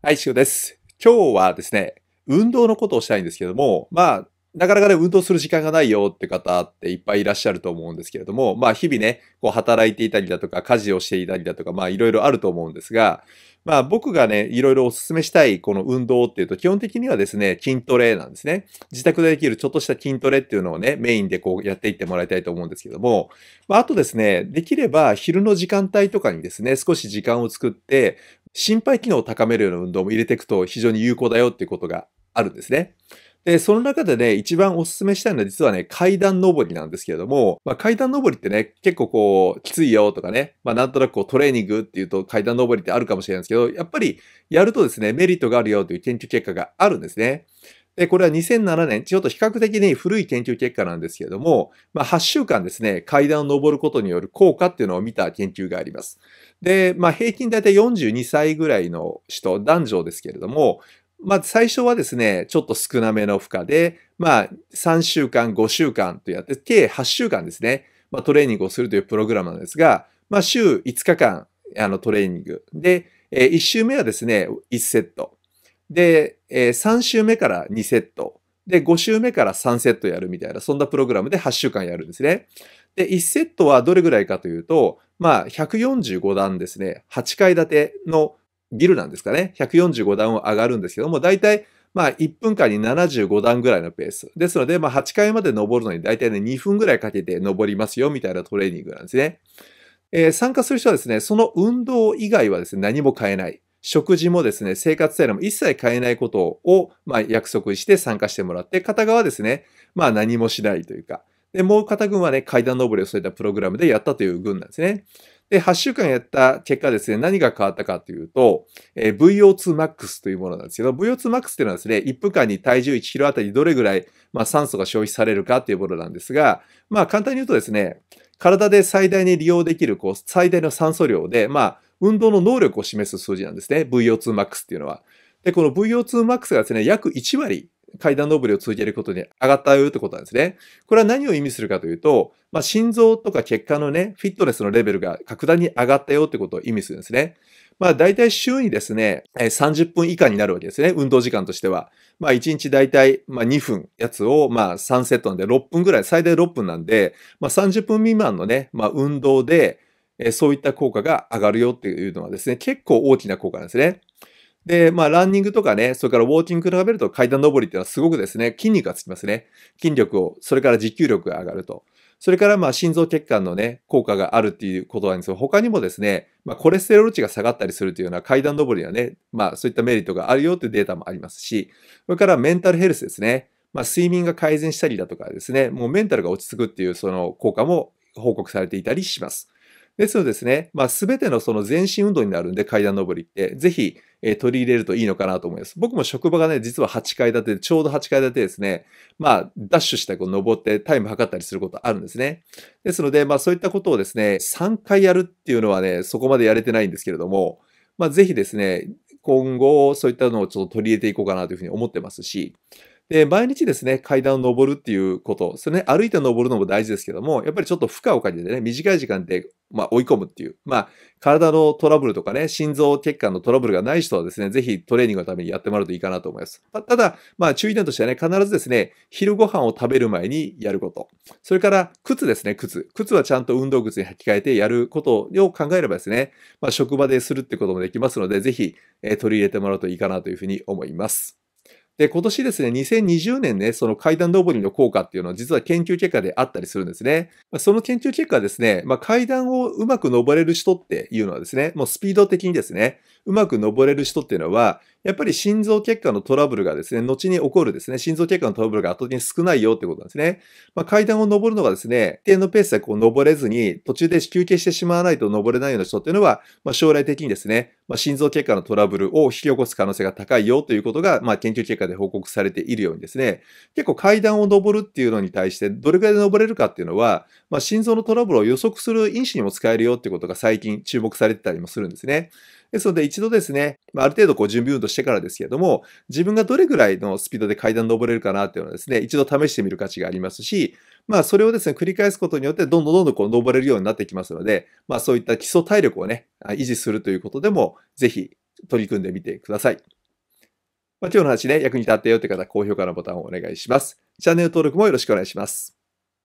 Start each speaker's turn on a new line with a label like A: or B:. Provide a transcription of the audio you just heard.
A: はい、しゅうです。今日はですね、運動のことをしたいんですけども、まあ、なかなかね、運動する時間がないよって方っていっぱいいらっしゃると思うんですけれども、まあ、日々ね、こう働いていたりだとか、家事をしていたりだとか、まあ、いろいろあると思うんですが、まあ、僕がね、いろいろお勧めしたいこの運動っていうと、基本的にはですね、筋トレなんですね。自宅でできるちょっとした筋トレっていうのをね、メインでこうやっていってもらいたいと思うんですけども、まあ、あとですね、できれば昼の時間帯とかにですね、少し時間を作って、心肺機能を高めるような運動も入れていくと非常に有効だよっていうことがあるんですね。で、その中でね、一番お勧めしたいのは実はね、階段登りなんですけれども、まあ、階段登りってね、結構こう、きついよとかね、まあ、なんとなくこうトレーニングっていうと階段登りってあるかもしれないんですけど、やっぱりやるとですね、メリットがあるよという研究結果があるんですね。で、これは2007年、ちょっと比較的に古い研究結果なんですけれども、まあ、8週間ですね、階段を登ることによる効果っていうのを見た研究があります。で、まあ、平均たい42歳ぐらいの人、男女ですけれども、まあ、最初はですね、ちょっと少なめの負荷で、まあ、3週間、5週間とやって、計8週間ですね、まあ、トレーニングをするというプログラムなんですが、まあ、週5日間、あの、トレーニング。で、1週目はですね、1セット。で、えー、3週目から2セット。で、5週目から3セットやるみたいな、そんなプログラムで8週間やるんですね。で、1セットはどれぐらいかというと、まあ、145段ですね。8階建てのビルなんですかね。145段を上がるんですけども、だいたいまあ、1分間に75段ぐらいのペース。ですので、まあ、8階まで登るのに大体ね、2分ぐらいかけて登りますよ、みたいなトレーニングなんですね。えー、参加する人はですね、その運動以外はですね、何も変えない。食事もですね、生活スタイルも一切変えないことを、まあ、約束して参加してもらって、片側ですね、まあ何もしないというか、で、もう片軍はね、階段登りをそういったプログラムでやったという軍なんですね。で、8週間やった結果ですね、何が変わったかというと、えー、VO2max というものなんですけど、VO2max っていうのはですね、1分間に体重 1kg あたりどれぐらい、まあ、酸素が消費されるかというものなんですが、まあ簡単に言うとですね、体で最大に利用できる、こう、最大の酸素量で、まあ、運動の能力を示す数字なんですね。VO2max っていうのは。で、この VO2max がですね、約1割階段上りを続けることに上がったよってことなんですね。これは何を意味するかというと、まあ、心臓とか血管のね、フィットネスのレベルが格段に上がったよってことを意味するんですね。まあ、大体週にですね、30分以下になるわけですね。運動時間としては。まあ、1日大体、まあ、2分やつを、まあ、3セットなんで6分ぐらい、最大6分なんで、まあ、30分未満のね、まあ、運動で、えそういった効果が上がるよっていうのはですね、結構大きな効果なんですね。で、まあ、ランニングとかね、それからウォーキング比べると階段登りっていうのはすごくですね、筋肉がつきますね。筋力を、それから持久力が上がると。それから、まあ、心臓血管のね、効果があるっていうことなんですが、他にもですね、まあ、コレステロール値が下がったりするというような階段登りにはね、まあ、そういったメリットがあるよっていうデータもありますし、それからメンタルヘルスですね。まあ、睡眠が改善したりだとかですね、もうメンタルが落ち着くっていうその効果も報告されていたりします。ですのですね、まあ、全てのその全身運動になるんで階段上りって、ぜひ、え取り入れるといいのかなと思います。僕も職場がね、実は8階建てで、ちょうど8階建てですね、まあ、ダッシュしてこう登ってタイム測ったりすることあるんですね。ですので、まあそういったことをですね、3回やるっていうのはね、そこまでやれてないんですけれども、まあぜひですね、今後そういったのをちょっと取り入れていこうかなというふうに思ってますし、で、毎日ですね、階段を登るっていうこと、それね、歩いて登るのも大事ですけども、やっぱりちょっと負荷をかけてね、短い時間で、まあ、追い込むっていう、まあ、体のトラブルとかね、心臓血管のトラブルがない人はですね、ぜひトレーニングのためにやってもらうといいかなと思います。ただ、まあ、注意点としてはね、必ずですね、昼ご飯を食べる前にやること。それから、靴ですね、靴。靴はちゃんと運動靴に履き替えてやることを考えればですね、まあ、職場でするってこともできますので、ぜひ、えー、取り入れてもらうといいかなというふうに思います。で、今年ですね、2020年ね、その階段登りの効果っていうのは実は研究結果であったりするんですね。その研究結果ですね、まあ、階段をうまく登れる人っていうのはですね、もうスピード的にですね、うまく登れる人っていうのは、やっぱり心臓血管のトラブルがですね、後に起こるですね、心臓血管のトラブルが圧倒的に少ないよってことなんですね。まあ、階段を登るのがですね、一定のペースでこう登れずに、途中で休憩してしまわないと登れないような人っていうのは、まあ、将来的にですね、まあ、心臓血管のトラブルを引き起こす可能性が高いよということが、まあ、研究結果で報告されているようにですね、結構階段を登るっていうのに対して、どれくらいで登れるかっていうのは、まあ、心臓のトラブルを予測する因子にも使えるよってことが最近注目されてたりもするんですね。ですので、一度ですね、まあ、ある程度こう準備運動してからですけれども、自分がどれぐらいのスピードで階段登れるかなっていうのはですね、一度試してみる価値がありますし、まあ、それをですね、繰り返すことによって、どんどんどんどんこう登れるようになってきますので、まあ、そういった基礎体力をね、維持するということでも、ぜひ取り組んでみてください。まあ、今日の話ね、役に立ったよって方、高評価のボタンをお願いします。チャンネル登録もよろしくお願いします。